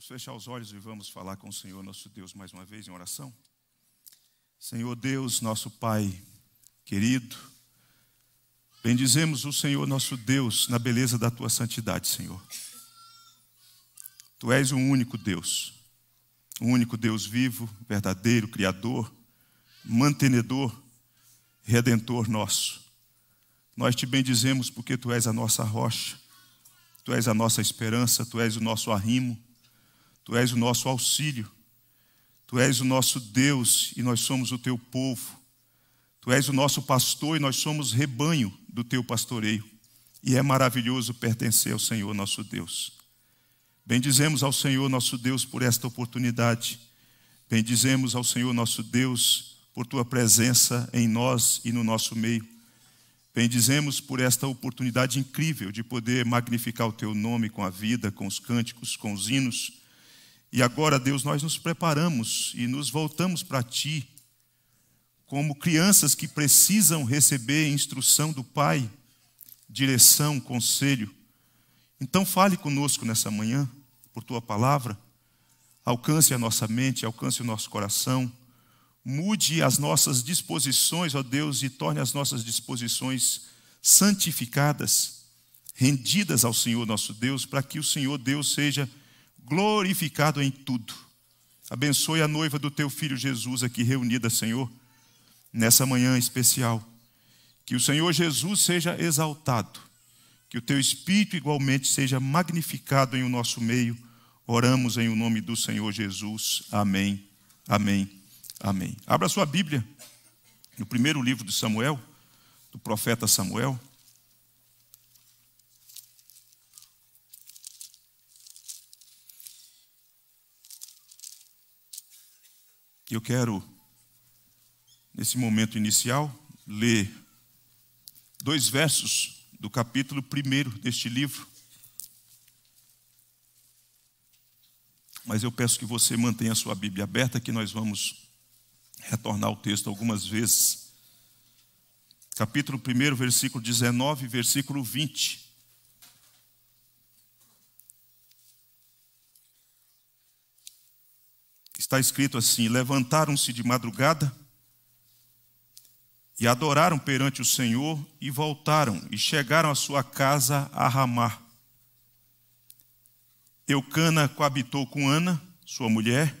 Vamos fechar os olhos e vamos falar com o Senhor nosso Deus mais uma vez em oração. Senhor Deus, nosso Pai querido, bendizemos o Senhor nosso Deus na beleza da tua santidade, Senhor. Tu és o um único Deus, o um único Deus vivo, verdadeiro, criador, mantenedor, redentor nosso. Nós te bendizemos porque tu és a nossa rocha, tu és a nossa esperança, tu és o nosso arrimo. Tu és o nosso auxílio. Tu és o nosso Deus e nós somos o teu povo. Tu és o nosso pastor e nós somos rebanho do teu pastoreio. E é maravilhoso pertencer ao Senhor nosso Deus. Bendizemos ao Senhor nosso Deus por esta oportunidade. Bendizemos ao Senhor nosso Deus por tua presença em nós e no nosso meio. Bendizemos por esta oportunidade incrível de poder magnificar o teu nome com a vida, com os cânticos, com os hinos e agora, Deus, nós nos preparamos e nos voltamos para Ti, como crianças que precisam receber instrução do Pai, direção, conselho. Então, fale conosco nessa manhã, por Tua palavra, alcance a nossa mente, alcance o nosso coração, mude as nossas disposições, ó Deus, e torne as nossas disposições santificadas, rendidas ao Senhor nosso Deus, para que o Senhor Deus seja glorificado em tudo. Abençoe a noiva do teu filho Jesus aqui reunida, Senhor, nessa manhã especial. Que o Senhor Jesus seja exaltado, que o teu espírito igualmente seja magnificado em o nosso meio. Oramos em o nome do Senhor Jesus. Amém. Amém. Amém. Abra sua Bíblia no primeiro livro de Samuel, do profeta Samuel. Eu quero, nesse momento inicial, ler dois versos do capítulo primeiro deste livro. Mas eu peço que você mantenha a sua Bíblia aberta, que nós vamos retornar ao texto algumas vezes. Capítulo 1, versículo 19, versículo 20. está escrito assim: levantaram-se de madrugada e adoraram perante o Senhor e voltaram e chegaram à sua casa a Ramá. Eucana coabitou com Ana, sua mulher,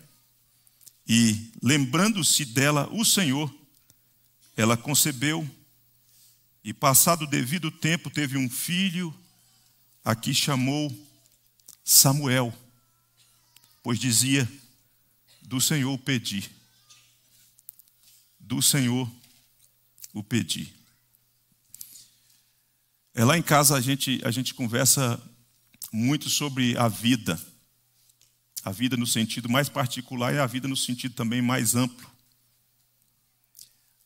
e lembrando-se dela o Senhor, ela concebeu e passado o devido tempo teve um filho a que chamou Samuel, pois dizia: do Senhor pedi. Do Senhor o pedi. É, lá em casa a gente, a gente conversa muito sobre a vida. A vida no sentido mais particular e a vida no sentido também mais amplo.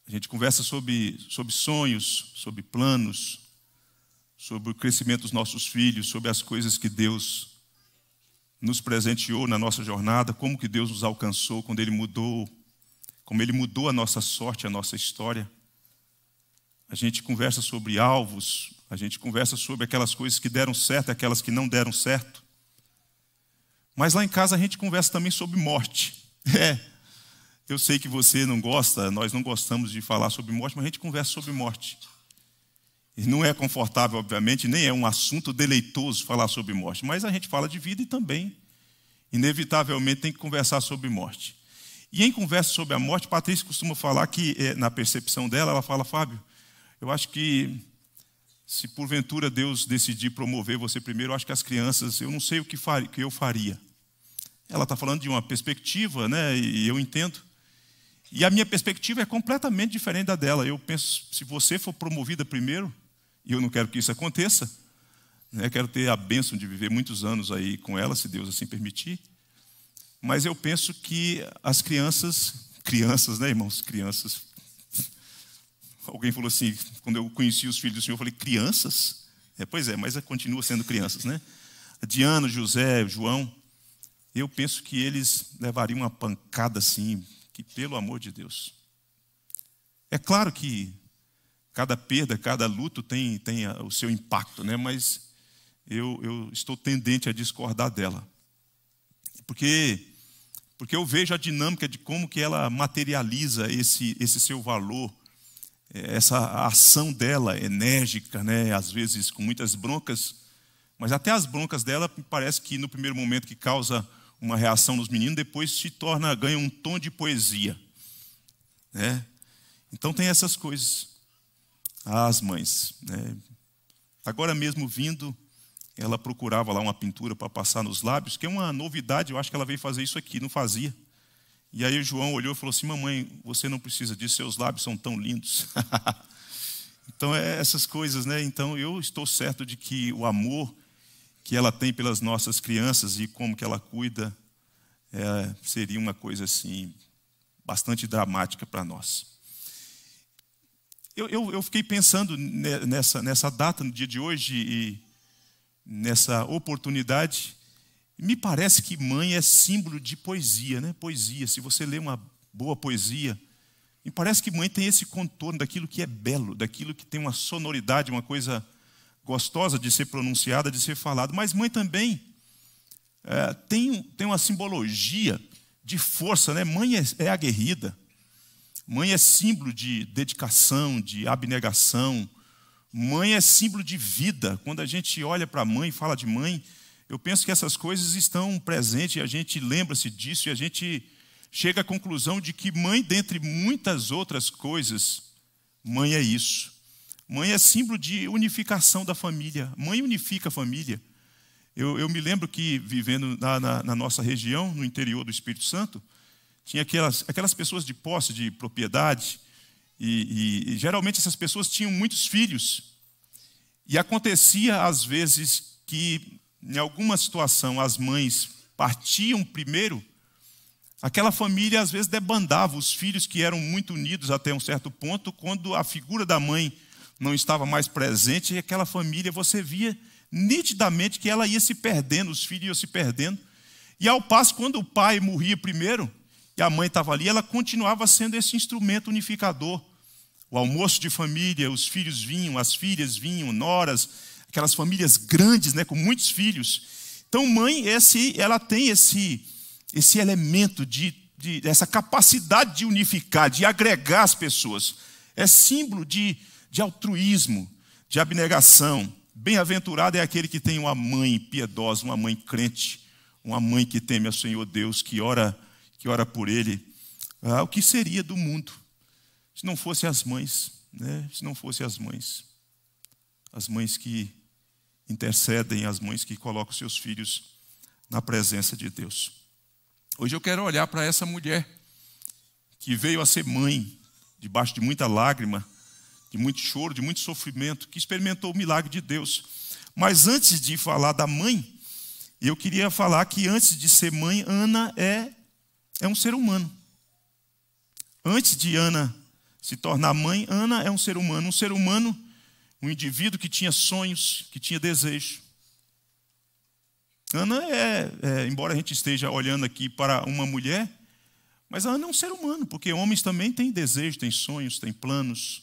A gente conversa sobre, sobre sonhos, sobre planos, sobre o crescimento dos nossos filhos, sobre as coisas que Deus nos presenteou na nossa jornada, como que Deus nos alcançou quando Ele mudou, como Ele mudou a nossa sorte, a nossa história. A gente conversa sobre alvos, a gente conversa sobre aquelas coisas que deram certo e aquelas que não deram certo. Mas lá em casa a gente conversa também sobre morte. É, eu sei que você não gosta, nós não gostamos de falar sobre morte, mas a gente conversa sobre morte. E não é confortável, obviamente, nem é um assunto deleitoso falar sobre morte, mas a gente fala de vida e também, inevitavelmente, tem que conversar sobre morte. E em conversa sobre a morte, Patrícia costuma falar que, eh, na percepção dela, ela fala: Fábio, eu acho que se porventura Deus decidir promover você primeiro, eu acho que as crianças, eu não sei o que, faria, que eu faria. Ela está falando de uma perspectiva, né, e eu entendo. E a minha perspectiva é completamente diferente da dela. Eu penso: se você for promovida primeiro, e eu não quero que isso aconteça. Né? Quero ter a bênção de viver muitos anos aí com ela, se Deus assim permitir. Mas eu penso que as crianças, crianças, né, irmãos? Crianças. Alguém falou assim, quando eu conheci os filhos do Senhor, eu falei, crianças? É, pois é, mas continua sendo crianças, né? Diana, José, João, eu penso que eles levariam uma pancada assim, que pelo amor de Deus. É claro que cada perda, cada luto tem, tem ah, o seu impacto, né? mas eu, eu estou tendente a discordar dela. Porque, porque eu vejo a dinâmica de como que ela materializa esse, esse seu valor, é, essa ação dela enérgica, né? às vezes com muitas broncas, mas até as broncas dela parece que no primeiro momento que causa uma reação nos meninos, depois se torna ganha um tom de poesia, né? Então tem essas coisas às mães. Né? agora mesmo vindo, ela procurava lá uma pintura para passar nos lábios, que é uma novidade, eu acho que ela veio fazer isso aqui, não fazia. E aí o João olhou e falou assim: Mamãe, você não precisa disso, seus lábios são tão lindos. então, é essas coisas, né? Então, eu estou certo de que o amor que ela tem pelas nossas crianças e como que ela cuida é, seria uma coisa assim, bastante dramática para nós. Eu, eu, eu fiquei pensando nessa, nessa data, no dia de hoje, e nessa oportunidade. Me parece que mãe é símbolo de poesia, né? Poesia. Se você lê uma boa poesia, me parece que mãe tem esse contorno daquilo que é belo, daquilo que tem uma sonoridade, uma coisa gostosa de ser pronunciada, de ser falada. Mas mãe também é, tem, tem uma simbologia de força, né? Mãe é, é aguerrida. Mãe é símbolo de dedicação, de abnegação. Mãe é símbolo de vida. Quando a gente olha para a mãe e fala de mãe, eu penso que essas coisas estão presentes e a gente lembra-se disso e a gente chega à conclusão de que mãe, dentre muitas outras coisas, mãe é isso. Mãe é símbolo de unificação da família. Mãe unifica a família. Eu, eu me lembro que, vivendo na, na, na nossa região, no interior do Espírito Santo, tinha aquelas, aquelas pessoas de posse, de propriedade, e, e, e geralmente essas pessoas tinham muitos filhos. E acontecia, às vezes, que em alguma situação as mães partiam primeiro, aquela família às vezes debandava os filhos que eram muito unidos até um certo ponto, quando a figura da mãe não estava mais presente, e aquela família você via nitidamente que ela ia se perdendo, os filhos iam se perdendo. E ao passo, quando o pai morria primeiro, e a mãe estava ali, ela continuava sendo esse instrumento unificador. O almoço de família, os filhos vinham, as filhas vinham, noras, aquelas famílias grandes, né, com muitos filhos. Então, mãe, esse, ela tem esse, esse elemento de, de essa capacidade de unificar, de agregar as pessoas. É símbolo de, de altruísmo, de abnegação. Bem-aventurado é aquele que tem uma mãe piedosa, uma mãe crente, uma mãe que teme ao Senhor Deus, que ora que ora por ele, ah, o que seria do mundo se não fosse as mães, né? se não fosse as mães, as mães que intercedem, as mães que colocam seus filhos na presença de Deus. Hoje eu quero olhar para essa mulher que veio a ser mãe, debaixo de muita lágrima, de muito choro, de muito sofrimento, que experimentou o milagre de Deus. Mas antes de falar da mãe, eu queria falar que antes de ser mãe, Ana é é um ser humano. Antes de Ana se tornar mãe, Ana é um ser humano. Um ser humano, um indivíduo que tinha sonhos, que tinha desejo. Ana é, é, embora a gente esteja olhando aqui para uma mulher, mas Ana é um ser humano, porque homens também têm desejo, têm sonhos, têm planos.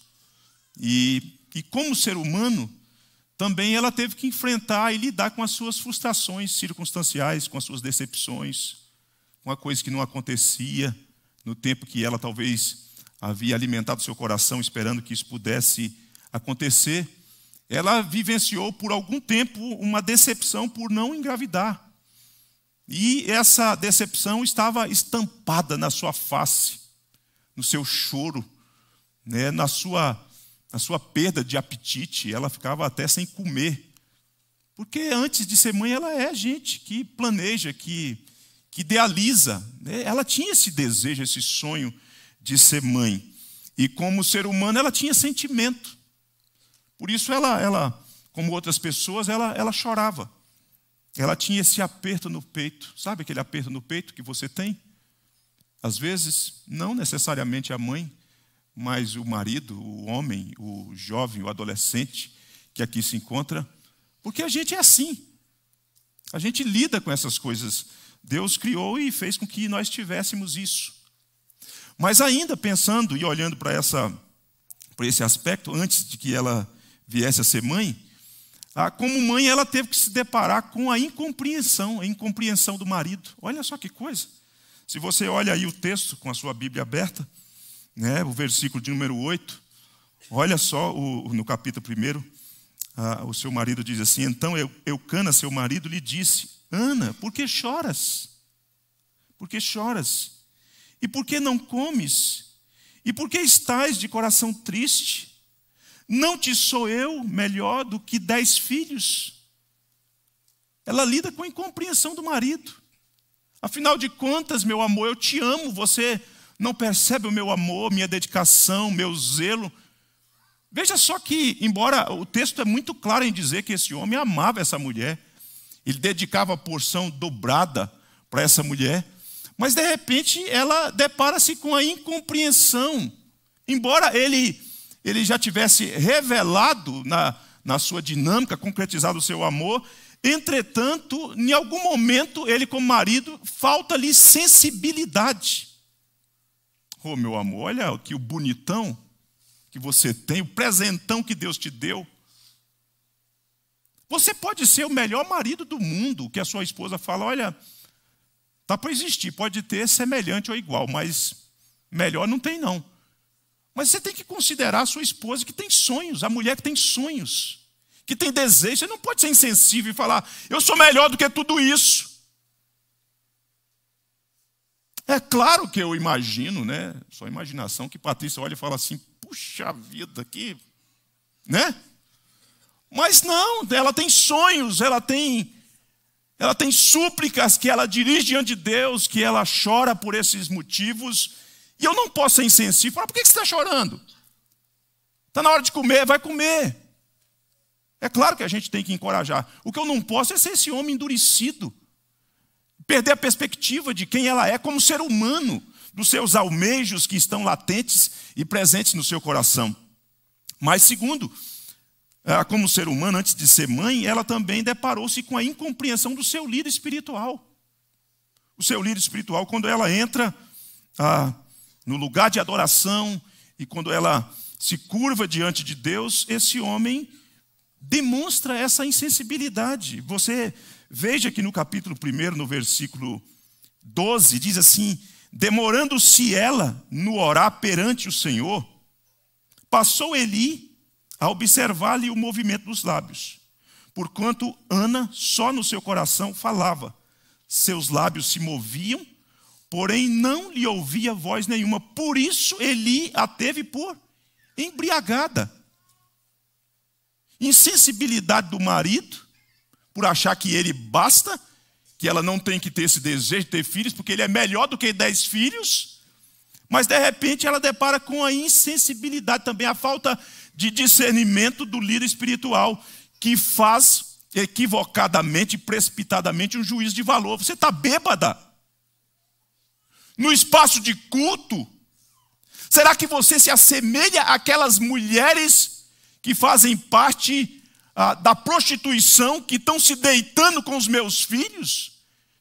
E, e como ser humano, também ela teve que enfrentar e lidar com as suas frustrações circunstanciais, com as suas decepções uma coisa que não acontecia no tempo que ela talvez havia alimentado seu coração esperando que isso pudesse acontecer. Ela vivenciou por algum tempo uma decepção por não engravidar. E essa decepção estava estampada na sua face, no seu choro, né, na, sua, na sua perda de apetite. Ela ficava até sem comer. Porque antes de ser mãe, ela é gente que planeja, que que idealiza. Né? Ela tinha esse desejo, esse sonho de ser mãe. E como ser humano, ela tinha sentimento. Por isso, ela, ela como outras pessoas, ela, ela chorava. Ela tinha esse aperto no peito. Sabe aquele aperto no peito que você tem? Às vezes, não necessariamente a mãe, mas o marido, o homem, o jovem, o adolescente que aqui se encontra, porque a gente é assim. A gente lida com essas coisas Deus criou e fez com que nós tivéssemos isso. Mas ainda pensando e olhando para essa para esse aspecto antes de que ela viesse a ser mãe, ah, como mãe ela teve que se deparar com a incompreensão, a incompreensão do marido. Olha só que coisa. Se você olha aí o texto com a sua Bíblia aberta, né, o versículo de número 8, olha só o, no capítulo 1, ah, o seu marido diz assim: Então Eucana, seu marido, lhe disse: Ana, por que choras? Por que choras? E por que não comes? E por que estás de coração triste? Não te sou eu melhor do que dez filhos? Ela lida com a incompreensão do marido. Afinal de contas, meu amor, eu te amo, você não percebe o meu amor, minha dedicação, meu zelo. Veja só que, embora o texto é muito claro em dizer que esse homem amava essa mulher, ele dedicava a porção dobrada para essa mulher, mas de repente ela depara-se com a incompreensão. Embora ele, ele já tivesse revelado na, na sua dinâmica, concretizado o seu amor, entretanto, em algum momento, ele, como marido, falta-lhe sensibilidade. Oh, meu amor, olha que o bonitão que você tem, o presentão que Deus te deu. Você pode ser o melhor marido do mundo, que a sua esposa fala: olha, dá tá para existir, pode ter semelhante ou igual, mas melhor não tem, não. Mas você tem que considerar a sua esposa que tem sonhos, a mulher que tem sonhos, que tem desejos. Você não pode ser insensível e falar: eu sou melhor do que tudo isso. É claro que eu imagino, né? Só imaginação que Patrícia olha e fala assim: puxa vida, que. né? Mas não, ela tem sonhos, ela tem ela tem súplicas que ela dirige diante de Deus, que ela chora por esses motivos. E eu não posso ser insensível. Falar, por que você está chorando? Está na hora de comer, vai comer. É claro que a gente tem que encorajar. O que eu não posso é ser esse homem endurecido. Perder a perspectiva de quem ela é como ser humano, dos seus almejos que estão latentes e presentes no seu coração. Mas, segundo, é, como ser humano, antes de ser mãe, ela também deparou-se com a incompreensão do seu líder espiritual. O seu líder espiritual, quando ela entra ah, no lugar de adoração e quando ela se curva diante de Deus, esse homem demonstra essa insensibilidade. Você veja que no capítulo 1, no versículo 12, diz assim: Demorando-se ela no orar perante o Senhor, passou Eli a observar-lhe o movimento dos lábios, porquanto Ana só no seu coração falava. Seus lábios se moviam, porém não lhe ouvia voz nenhuma. Por isso Eli a teve por embriagada. Insensibilidade do marido, por achar que ele basta, que ela não tem que ter esse desejo de ter filhos, porque ele é melhor do que dez filhos. Mas de repente ela depara com a insensibilidade também, a falta de discernimento do líder espiritual que faz equivocadamente, precipitadamente um juízo de valor. Você está bêbada. No espaço de culto, será que você se assemelha àquelas mulheres que fazem parte ah, da prostituição, que estão se deitando com os meus filhos,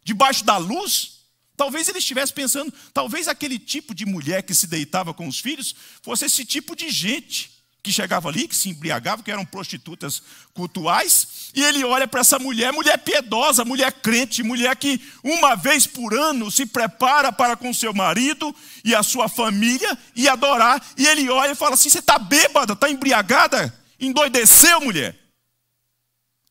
debaixo da luz? Talvez ele estivesse pensando, talvez aquele tipo de mulher que se deitava com os filhos fosse esse tipo de gente que chegava ali, que se embriagava, que eram prostitutas cultuais, e ele olha para essa mulher, mulher piedosa, mulher crente, mulher que uma vez por ano se prepara para com seu marido e a sua família e adorar, e ele olha e fala assim: você está bêbada, está embriagada, endoideceu, mulher.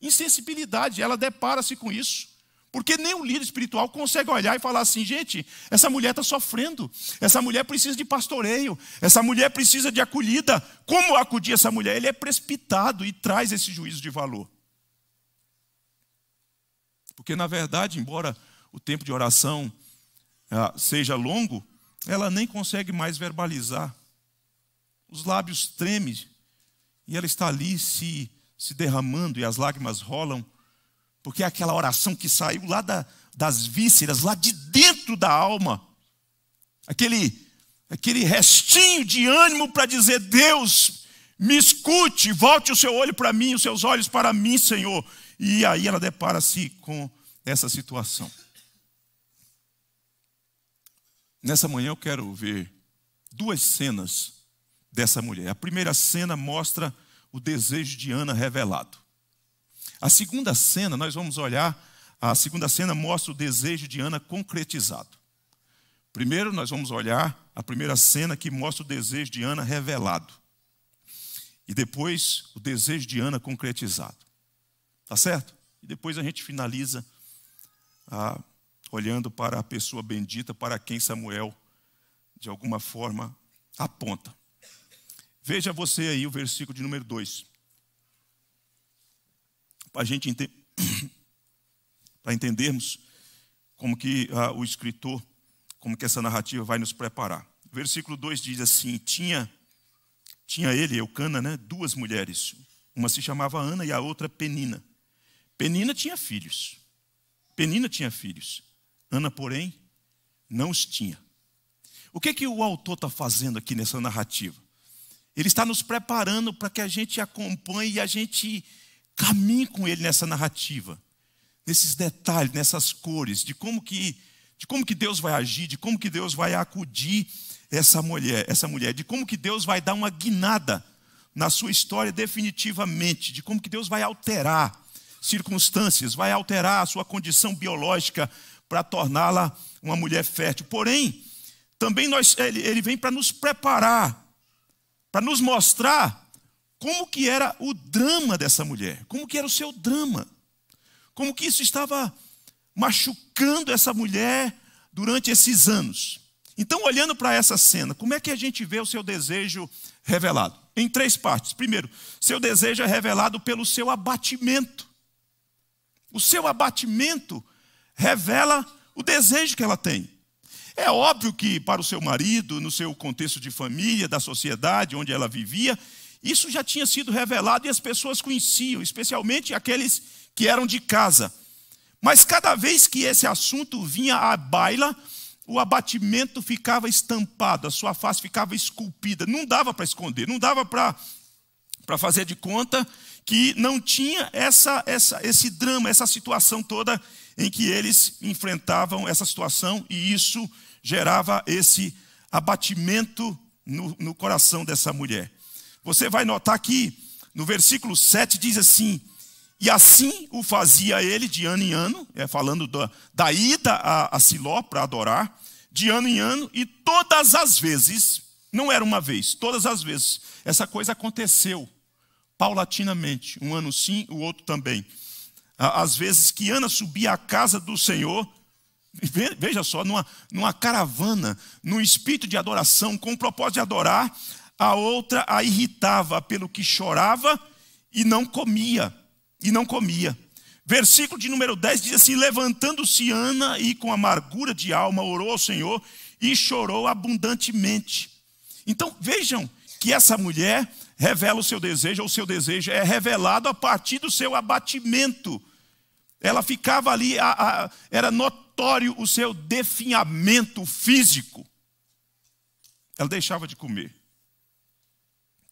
Insensibilidade, ela depara-se com isso. Porque nem o líder espiritual consegue olhar e falar assim, gente, essa mulher está sofrendo, essa mulher precisa de pastoreio, essa mulher precisa de acolhida. Como acudir essa mulher? Ele é precipitado e traz esse juízo de valor. Porque, na verdade, embora o tempo de oração ah, seja longo, ela nem consegue mais verbalizar. Os lábios tremem e ela está ali se, se derramando e as lágrimas rolam porque é aquela oração que saiu lá da, das vísceras, lá de dentro da alma. Aquele, aquele restinho de ânimo para dizer: Deus, me escute, volte o seu olho para mim, os seus olhos para mim, Senhor. E aí ela depara-se com essa situação. Nessa manhã eu quero ver duas cenas dessa mulher. A primeira cena mostra o desejo de Ana revelado. A segunda cena, nós vamos olhar, a segunda cena mostra o desejo de Ana concretizado. Primeiro, nós vamos olhar a primeira cena que mostra o desejo de Ana revelado. E depois, o desejo de Ana concretizado. Tá certo? E depois a gente finaliza olhando para a pessoa bendita para quem Samuel, de alguma forma, aponta. Veja você aí o versículo de número 2 para a gente ente... para entendermos como que ah, o escritor, como que essa narrativa vai nos preparar. Versículo 2 diz assim: tinha tinha ele, Eucana, né, duas mulheres. Uma se chamava Ana e a outra Penina. Penina tinha filhos. Penina tinha filhos. Ana, porém, não os tinha. O que que o autor está fazendo aqui nessa narrativa? Ele está nos preparando para que a gente acompanhe e a gente Caminhe com ele nessa narrativa, nesses detalhes, nessas cores, de como que, de como que Deus vai agir, de como que Deus vai acudir essa mulher, essa mulher, de como que Deus vai dar uma guinada na sua história definitivamente, de como que Deus vai alterar circunstâncias, vai alterar a sua condição biológica para torná-la uma mulher fértil. Porém, também nós, ele, ele vem para nos preparar, para nos mostrar como que era o drama dessa mulher, como que era o seu drama, como que isso estava machucando essa mulher durante esses anos. Então, olhando para essa cena, como é que a gente vê o seu desejo revelado? Em três partes. Primeiro, seu desejo é revelado pelo seu abatimento. O seu abatimento revela o desejo que ela tem. É óbvio que para o seu marido, no seu contexto de família, da sociedade onde ela vivia, isso já tinha sido revelado e as pessoas conheciam, especialmente aqueles que eram de casa. Mas cada vez que esse assunto vinha à baila, o abatimento ficava estampado, a sua face ficava esculpida. Não dava para esconder, não dava para fazer de conta que não tinha essa, essa, esse drama, essa situação toda em que eles enfrentavam essa situação e isso gerava esse abatimento no, no coração dessa mulher. Você vai notar que no versículo 7 diz assim: E assim o fazia ele de ano em ano, é falando da, da ida a, a Siló para adorar, de ano em ano, e todas as vezes, não era uma vez, todas as vezes, essa coisa aconteceu paulatinamente, um ano sim, o outro também. Às vezes que Ana subia à casa do Senhor Veja só, numa, numa caravana, num espírito de adoração, com o propósito de adorar, a outra a irritava pelo que chorava e não comia, e não comia. Versículo de número 10 diz assim: Levantando-se Ana e com amargura de alma orou ao Senhor e chorou abundantemente. Então vejam que essa mulher revela o seu desejo, ou o seu desejo é revelado a partir do seu abatimento. Ela ficava ali, a, a, era notório o seu definhamento físico. Ela deixava de comer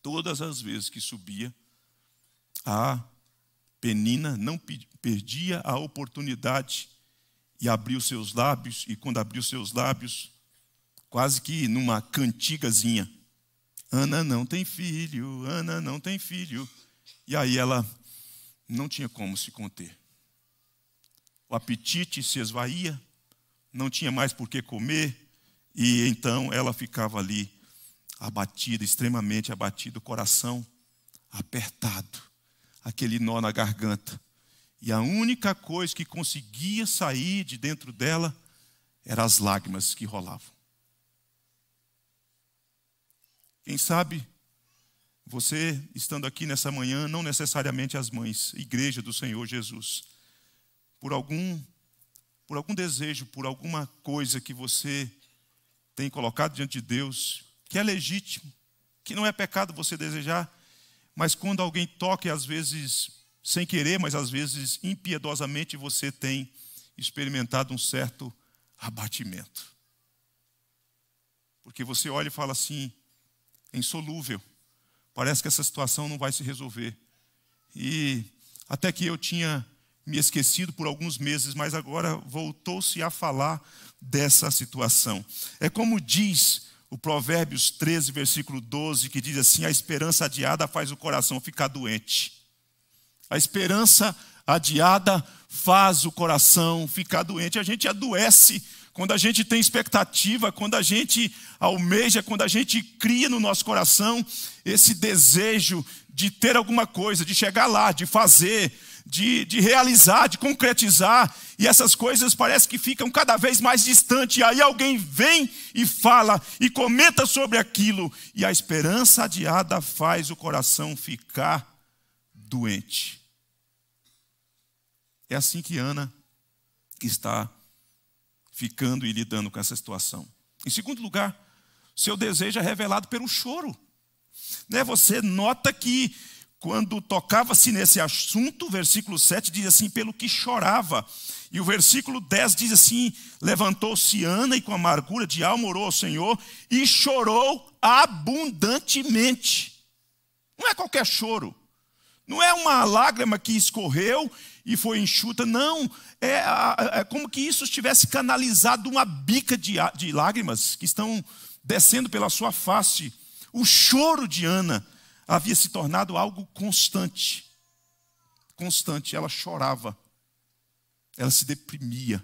todas as vezes que subia, a Penina não perdia a oportunidade e abriu seus lábios, e quando abriu seus lábios, quase que numa cantigazinha: Ana não tem filho, Ana não tem filho. E aí ela não tinha como se conter. O apetite se esvaía, não tinha mais por que comer, e então ela ficava ali abatido, extremamente abatido, o coração apertado, aquele nó na garganta. E a única coisa que conseguia sair de dentro dela eram as lágrimas que rolavam. Quem sabe você estando aqui nessa manhã, não necessariamente as mães, igreja do Senhor Jesus, por algum por algum desejo, por alguma coisa que você tem colocado diante de Deus, que é legítimo, que não é pecado você desejar, mas quando alguém toca, às vezes sem querer, mas às vezes impiedosamente, você tem experimentado um certo abatimento. Porque você olha e fala assim, é insolúvel, parece que essa situação não vai se resolver. E até que eu tinha me esquecido por alguns meses, mas agora voltou-se a falar dessa situação. É como diz o Provérbios 13, versículo 12, que diz assim: A esperança adiada faz o coração ficar doente. A esperança adiada faz o coração ficar doente. A gente adoece quando a gente tem expectativa, quando a gente almeja, quando a gente cria no nosso coração esse desejo de ter alguma coisa, de chegar lá, de fazer, de, de realizar, de concretizar, e essas coisas parece que ficam cada vez mais distantes. E aí alguém vem e fala e comenta sobre aquilo, e a esperança adiada faz o coração ficar doente. É assim que Ana está ficando e lidando com essa situação. Em segundo lugar, seu desejo é revelado pelo choro. Né? Você nota que quando tocava-se nesse assunto, o versículo 7 diz assim: pelo que chorava. E o versículo 10 diz assim: levantou-se Ana e com amargura de alma orou ao Senhor e chorou abundantemente. Não é qualquer choro. Não é uma lágrima que escorreu e foi enxuta, não. É, é como que isso estivesse canalizado uma bica de, de lágrimas que estão descendo pela sua face. O choro de Ana havia se tornado algo constante. Constante, ela chorava, ela se deprimia.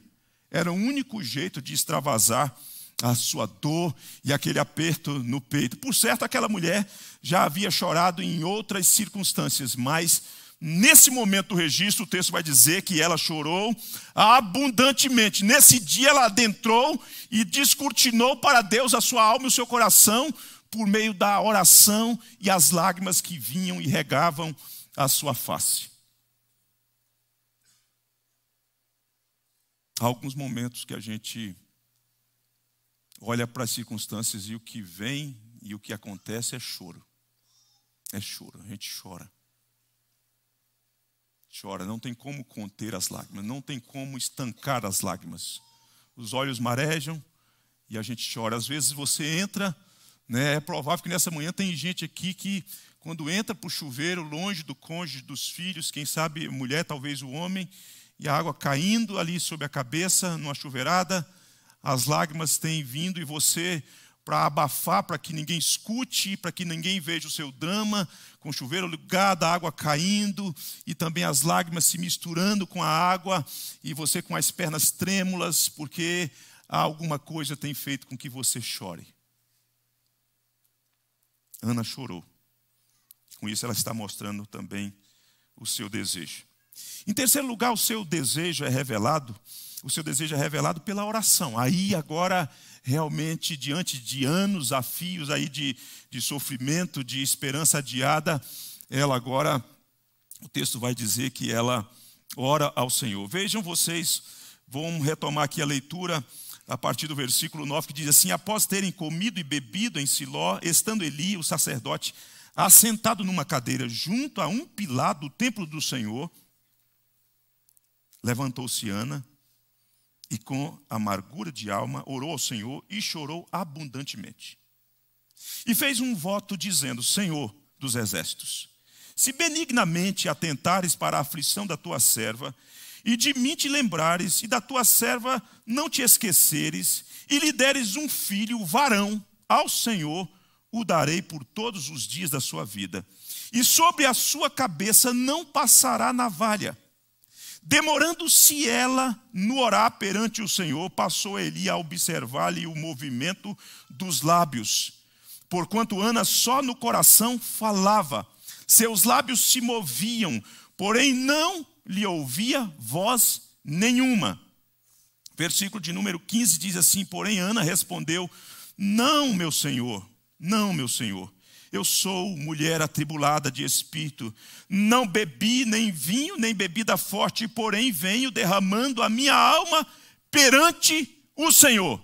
Era o único jeito de extravasar a sua dor e aquele aperto no peito. Por certo, aquela mulher já havia chorado em outras circunstâncias, mas nesse momento do registro, o texto vai dizer que ela chorou abundantemente. Nesse dia, ela adentrou e descortinou para Deus a sua alma e o seu coração por meio da oração e as lágrimas que vinham e regavam a sua face. Há alguns momentos que a gente olha para as circunstâncias e o que vem e o que acontece é choro. É choro, a gente chora. Chora, não tem como conter as lágrimas, não tem como estancar as lágrimas. Os olhos marejam e a gente chora. Às vezes você entra né? É provável que nessa manhã tem gente aqui que, quando entra para o chuveiro, longe do cônjuge, dos filhos, quem sabe mulher, talvez o homem, e a água caindo ali sobre a cabeça, numa chuveirada, as lágrimas têm vindo e você para abafar, para que ninguém escute, para que ninguém veja o seu drama, com o chuveiro ligado, a água caindo e também as lágrimas se misturando com a água e você com as pernas trêmulas, porque alguma coisa tem feito com que você chore. Ana chorou. Com isso, ela está mostrando também o seu desejo. Em terceiro lugar, o seu desejo é revelado, o seu desejo é revelado pela oração. Aí agora realmente diante de anos, afios aí de, de sofrimento, de esperança adiada, ela agora o texto vai dizer que ela ora ao Senhor. Vejam vocês, vamos retomar aqui a leitura a partir do versículo 9, que diz assim: Após terem comido e bebido em Siló, estando Eli, o sacerdote, assentado numa cadeira junto a um pilar do templo do Senhor, levantou-se Ana e, com amargura de alma, orou ao Senhor e chorou abundantemente. E fez um voto dizendo: Senhor dos exércitos, se benignamente atentares para a aflição da tua serva e de mim te lembrares, e da tua serva não te esqueceres, e lhe deres um filho, varão, ao Senhor o darei por todos os dias da sua vida, e sobre a sua cabeça não passará navalha. Demorando-se ela no orar perante o Senhor, passou Eli a observar-lhe o movimento dos lábios. Porquanto Ana só no coração falava, seus lábios se moviam, porém não lhe ouvia voz nenhuma. Versículo de número 15 diz assim: Porém, Ana respondeu: Não, meu senhor, não, meu senhor. Eu sou mulher atribulada de espírito, não bebi nem vinho, nem bebida forte, porém venho derramando a minha alma perante o Senhor.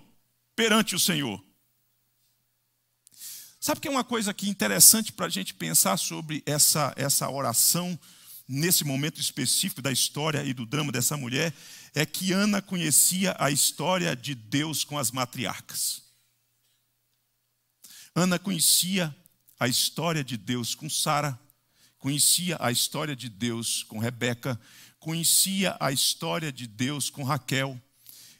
Perante o Senhor. Sabe que é uma coisa aqui é interessante para a gente pensar sobre essa, essa oração nesse momento específico da história e do drama dessa mulher, é que Ana conhecia a história de Deus com as matriarcas. Ana conhecia a história de Deus com Sara, conhecia a história de Deus com Rebeca, conhecia a história de Deus com Raquel.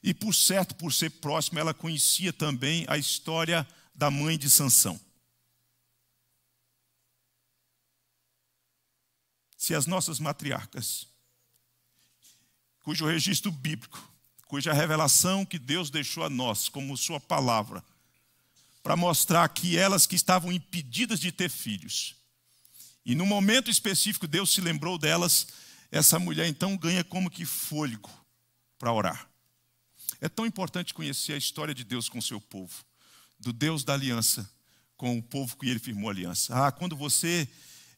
E por certo, por ser próxima, ela conhecia também a história da mãe de Sansão. se as nossas matriarcas, cujo registro bíblico, cuja revelação que Deus deixou a nós como Sua palavra, para mostrar que elas que estavam impedidas de ter filhos, e no momento específico Deus se lembrou delas, essa mulher então ganha como que fôlego para orar. É tão importante conhecer a história de Deus com o seu povo, do Deus da aliança com o povo que ele firmou aliança. Ah, quando você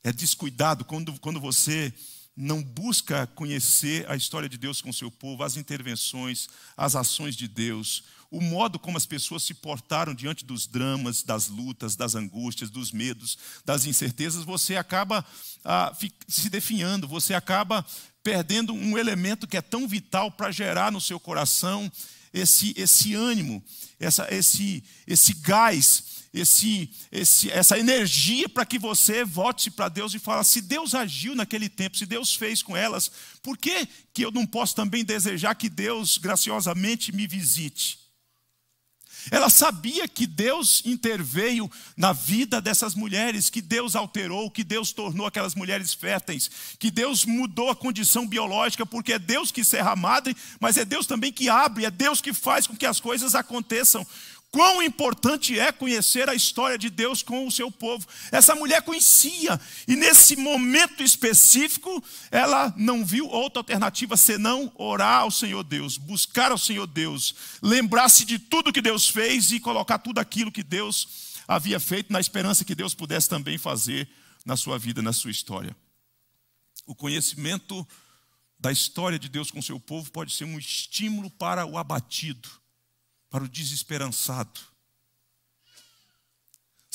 é descuidado, quando, quando você não busca conhecer a história de Deus com o seu povo, as intervenções, as ações de Deus, o modo como as pessoas se portaram diante dos dramas, das lutas, das angústias, dos medos, das incertezas, você acaba ah, se definhando, você acaba perdendo um elemento que é tão vital para gerar no seu coração esse, esse ânimo, essa, esse, esse gás esse, esse, essa energia para que você volte para Deus e fale: se Deus agiu naquele tempo, se Deus fez com elas, por que, que eu não posso também desejar que Deus graciosamente me visite? Ela sabia que Deus interveio na vida dessas mulheres, que Deus alterou, que Deus tornou aquelas mulheres férteis, que Deus mudou a condição biológica, porque é Deus que serra a madre, mas é Deus também que abre, é Deus que faz com que as coisas aconteçam. Quão importante é conhecer a história de Deus com o seu povo. Essa mulher conhecia, e nesse momento específico, ela não viu outra alternativa senão orar ao Senhor Deus, buscar ao Senhor Deus, lembrar-se de tudo que Deus fez e colocar tudo aquilo que Deus havia feito na esperança que Deus pudesse também fazer na sua vida, na sua história. O conhecimento da história de Deus com o seu povo pode ser um estímulo para o abatido, para o desesperançado,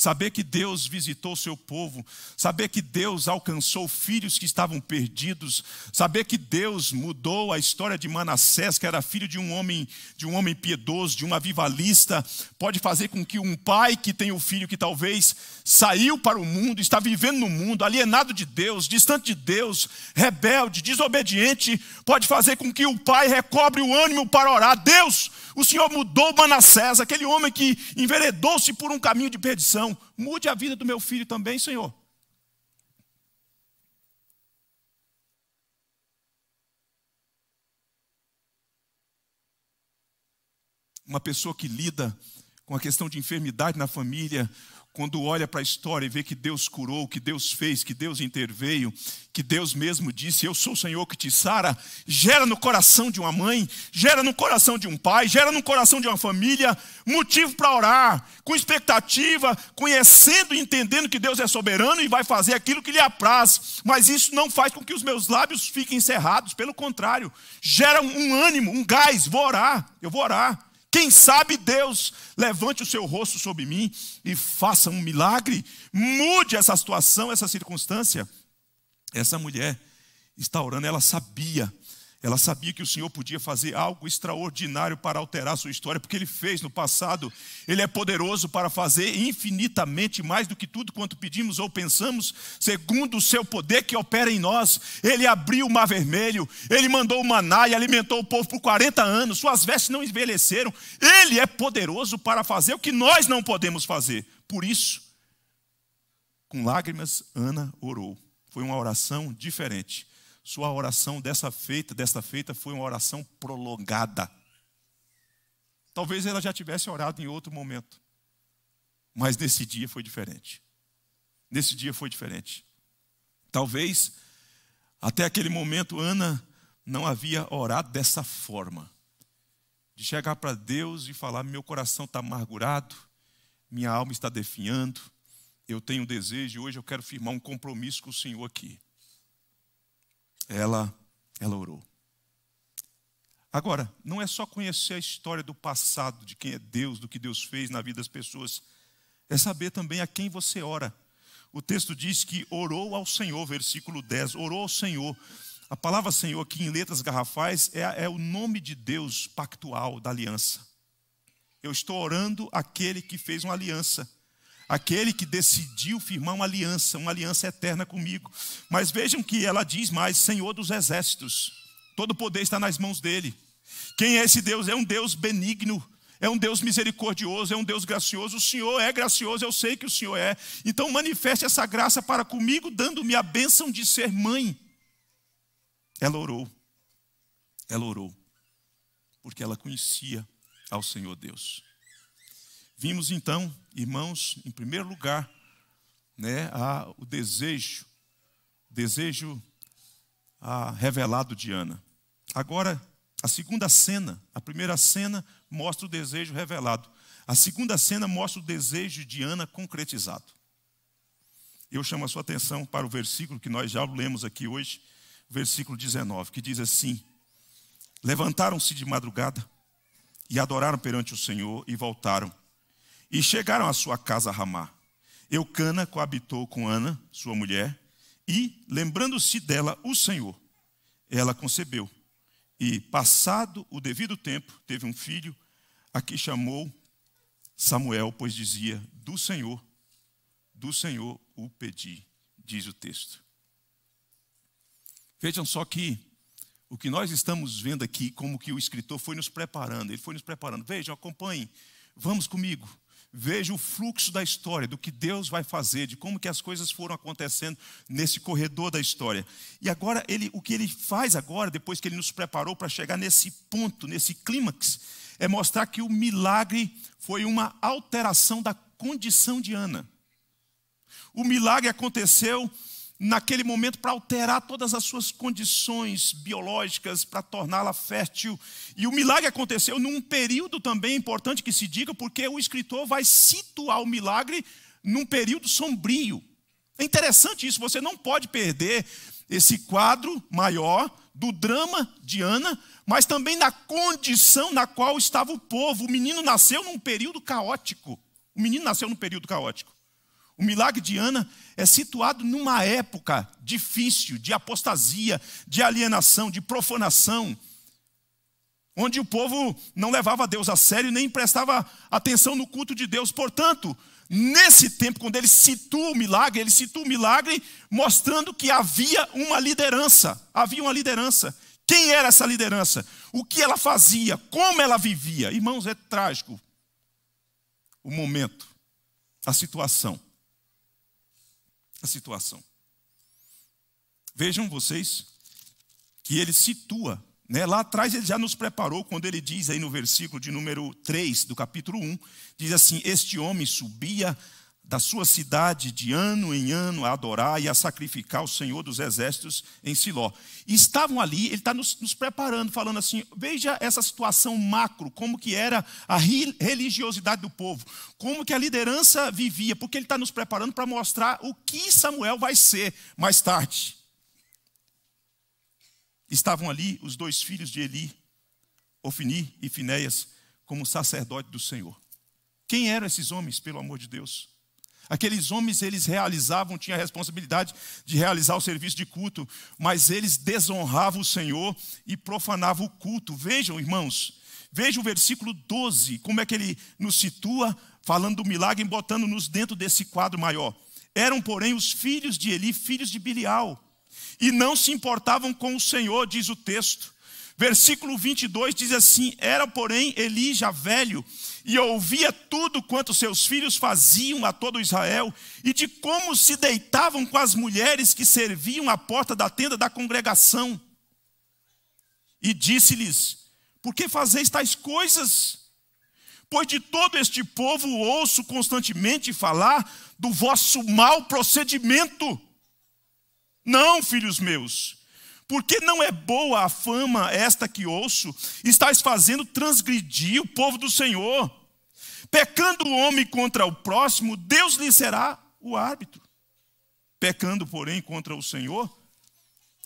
Saber que Deus visitou o seu povo, saber que Deus alcançou filhos que estavam perdidos, saber que Deus mudou a história de Manassés, que era filho de um homem, de um homem piedoso, de um avivalista, pode fazer com que um pai que tem um filho que talvez saiu para o mundo, está vivendo no mundo, alienado de Deus, distante de Deus, rebelde, desobediente, pode fazer com que o pai recobre o ânimo para orar. Deus, o Senhor mudou Manassés, aquele homem que enveredou-se por um caminho de perdição Mude a vida do meu filho também, Senhor. Uma pessoa que lida com a questão de enfermidade na família, quando olha para a história e vê que Deus curou, que Deus fez, que Deus interveio, que Deus mesmo disse: Eu sou o Senhor que te sara, gera no coração de uma mãe, gera no coração de um pai, gera no coração de uma família motivo para orar, com expectativa, conhecendo e entendendo que Deus é soberano e vai fazer aquilo que lhe apraz. Mas isso não faz com que os meus lábios fiquem cerrados, pelo contrário, gera um ânimo, um gás. Vou orar, eu vou orar. Quem sabe Deus levante o seu rosto sobre mim e faça um milagre, mude essa situação, essa circunstância. Essa mulher está orando, ela sabia ela sabia que o Senhor podia fazer algo extraordinário para alterar sua história, porque ele fez no passado. Ele é poderoso para fazer infinitamente mais do que tudo quanto pedimos ou pensamos, segundo o seu poder que opera em nós. Ele abriu o mar vermelho, ele mandou o maná e alimentou o povo por 40 anos. Suas vestes não envelheceram. Ele é poderoso para fazer o que nós não podemos fazer. Por isso, com lágrimas, Ana orou. Foi uma oração diferente sua oração dessa feita, desta feita foi uma oração prolongada. Talvez ela já tivesse orado em outro momento. Mas nesse dia foi diferente. Nesse dia foi diferente. Talvez até aquele momento Ana não havia orado dessa forma. De chegar para Deus e falar: meu coração está amargurado, minha alma está definhando, eu tenho um desejo e hoje eu quero firmar um compromisso com o Senhor aqui ela, ela orou. Agora, não é só conhecer a história do passado, de quem é Deus, do que Deus fez na vida das pessoas, é saber também a quem você ora. O texto diz que orou ao Senhor, versículo 10, orou ao Senhor. A palavra Senhor aqui em letras garrafais é, é o nome de Deus pactual da aliança. Eu estou orando aquele que fez uma aliança aquele que decidiu firmar uma aliança, uma aliança eterna comigo. Mas vejam que ela diz mais: Senhor dos exércitos, todo poder está nas mãos dele. Quem é esse Deus? É um Deus benigno, é um Deus misericordioso, é um Deus gracioso. O Senhor é gracioso, eu sei que o Senhor é. Então manifeste essa graça para comigo, dando-me a bênção de ser mãe. Ela orou, ela orou, porque ela conhecia ao Senhor Deus. Vimos então, irmãos, em primeiro lugar, né, a, o desejo, desejo a, revelado de Ana. Agora, a segunda cena, a primeira cena mostra o desejo revelado. A segunda cena mostra o desejo de Ana concretizado. Eu chamo a sua atenção para o versículo que nós já lemos aqui hoje, versículo 19, que diz assim: Levantaram-se de madrugada e adoraram perante o Senhor e voltaram. E chegaram à sua casa Ramá. Eucana coabitou com Ana, sua mulher, e, lembrando-se dela o Senhor, ela concebeu. E, passado o devido tempo, teve um filho, a que chamou Samuel, pois dizia: Do Senhor, do Senhor o pedi, diz o texto. Vejam só que o que nós estamos vendo aqui, como que o escritor foi nos preparando, ele foi nos preparando. Vejam, acompanhem, vamos comigo veja o fluxo da história, do que Deus vai fazer, de como que as coisas foram acontecendo nesse corredor da história. E agora ele, o que ele faz agora, depois que ele nos preparou para chegar nesse ponto, nesse clímax, é mostrar que o milagre foi uma alteração da condição de Ana. O milagre aconteceu naquele momento para alterar todas as suas condições biológicas, para torná-la fértil. E o milagre aconteceu num período também importante que se diga, porque o escritor vai situar o milagre num período sombrio. É interessante isso, você não pode perder esse quadro maior do drama de Ana, mas também na condição na qual estava o povo. O menino nasceu num período caótico. O menino nasceu num período caótico. O milagre de Ana é situado numa época difícil, de apostasia, de alienação, de profanação, onde o povo não levava Deus a sério nem prestava atenção no culto de Deus. Portanto, nesse tempo, quando ele situa o milagre, ele situa o milagre mostrando que havia uma liderança. Havia uma liderança. Quem era essa liderança? O que ela fazia? Como ela vivia? Irmãos, é trágico o momento, a situação a situação. Vejam vocês que ele situa, né? lá atrás ele já nos preparou quando ele diz aí no versículo de número 3 do capítulo 1, diz assim: Este homem subia da sua cidade de ano em ano a adorar e a sacrificar o Senhor dos Exércitos em Siló. E estavam ali, ele está nos, nos, preparando, falando assim: veja essa situação macro, como que era a religiosidade do povo, como que a liderança vivia, porque ele está nos preparando para mostrar o que Samuel vai ser mais tarde. Estavam ali os dois filhos de Eli, Ofni e Finéias, como sacerdote do Senhor. Quem eram esses homens, pelo amor de Deus? Aqueles homens, eles realizavam, tinham a responsabilidade de realizar o serviço de culto, mas eles desonravam o Senhor e profanavam o culto. Vejam, irmãos, veja o versículo 12, como é que ele nos situa, falando do milagre e botando-nos dentro desse quadro maior. Eram, porém, os filhos de Eli, filhos de Bilial, e não se importavam com o Senhor, diz o texto. Versículo 22 diz assim: Era, porém, Eli já velho, e ouvia tudo quanto seus filhos faziam a todo Israel, e de como se deitavam com as mulheres que serviam à porta da tenda da congregação. E disse-lhes: Por que fazeis tais coisas? Pois de todo este povo ouço constantemente falar do vosso mau procedimento. Não, filhos meus, porque não é boa a fama esta que ouço? Estás fazendo transgredir o povo do Senhor. Pecando o homem contra o próximo, Deus lhe será o árbitro. Pecando, porém, contra o Senhor,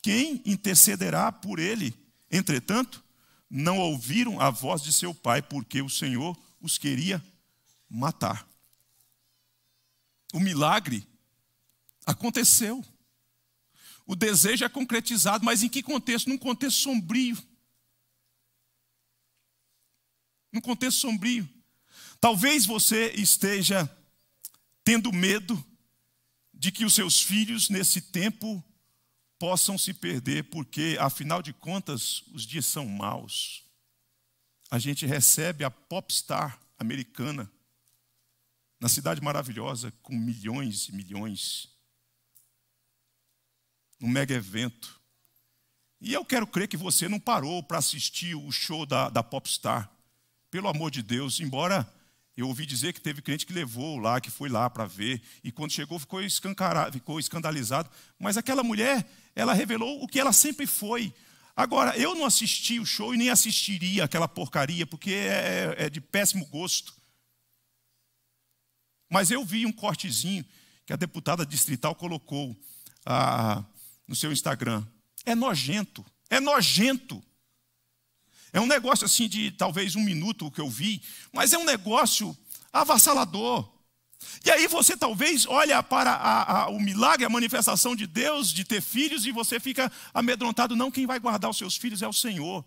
quem intercederá por ele? Entretanto, não ouviram a voz de seu pai, porque o Senhor os queria matar. O milagre aconteceu. O desejo é concretizado, mas em que contexto? Num contexto sombrio. Num contexto sombrio. Talvez você esteja tendo medo de que os seus filhos, nesse tempo, possam se perder, porque, afinal de contas, os dias são maus. A gente recebe a popstar americana na cidade maravilhosa, com milhões e milhões um mega evento. E eu quero crer que você não parou para assistir o show da, da Popstar. Pelo amor de Deus, embora eu ouvi dizer que teve cliente que levou lá, que foi lá para ver, e quando chegou ficou, ficou escandalizado. Mas aquela mulher, ela revelou o que ela sempre foi. Agora, eu não assisti o show e nem assistiria aquela porcaria, porque é, é, é de péssimo gosto. Mas eu vi um cortezinho que a deputada distrital colocou. Ah, no seu Instagram. É nojento, é nojento. É um negócio assim de talvez um minuto o que eu vi, mas é um negócio avassalador. E aí você talvez olha para a, a, o milagre, a manifestação de Deus de ter filhos e você fica amedrontado. Não, quem vai guardar os seus filhos é o Senhor